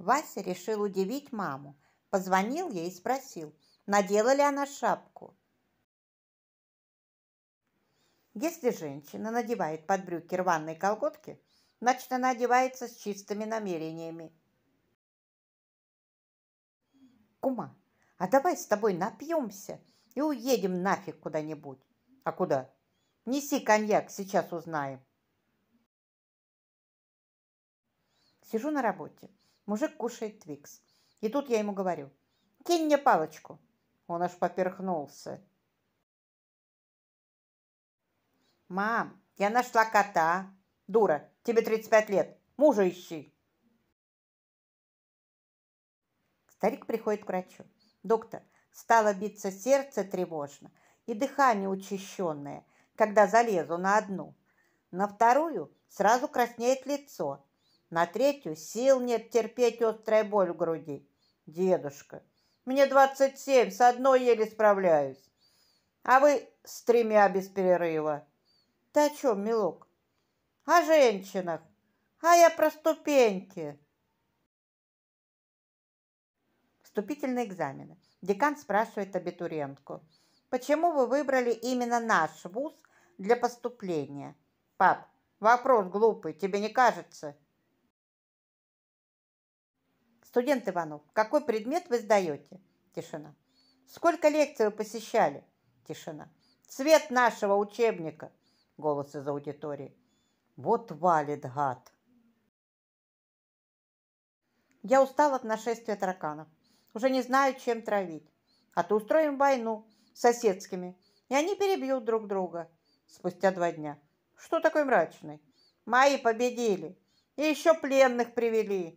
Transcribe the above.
Вася решил удивить маму. Позвонил ей и спросил, надела ли она шапку. Если женщина надевает под брюки рваные колготки, значит, она одевается с чистыми намерениями. Кума, а давай с тобой напьемся и уедем нафиг куда-нибудь. А куда? Неси коньяк, сейчас узнаем. Сижу на работе. Мужик кушает Твикс. И тут я ему говорю, кинь мне палочку. Он аж поперхнулся. Мам, я нашла кота. Дура, тебе 35 лет. Мужа ищи. Старик приходит к врачу. Доктор, стало биться сердце тревожно и дыхание учащенное, когда залезу на одну. На вторую сразу краснеет лицо – на третью сил нет терпеть острая боль в груди. Дедушка, мне двадцать семь, с одной еле справляюсь. А вы с тремя без перерыва. Ты о чем, милок? О женщинах. А я про ступеньки. Вступительные экзамены. Декан спрашивает абитуриентку. Почему вы выбрали именно наш вуз для поступления? Пап, вопрос глупый, тебе не кажется? Студент Иванов, какой предмет вы сдаете? Тишина. Сколько лекций вы посещали? Тишина. Цвет нашего учебника. Голос из аудитории. Вот валит гад. Я устал от нашествия тараканов. Уже не знаю, чем травить. А то устроим войну с соседскими. И они перебьют друг друга. Спустя два дня. Что такой мрачный? Мои победили. И еще пленных привели.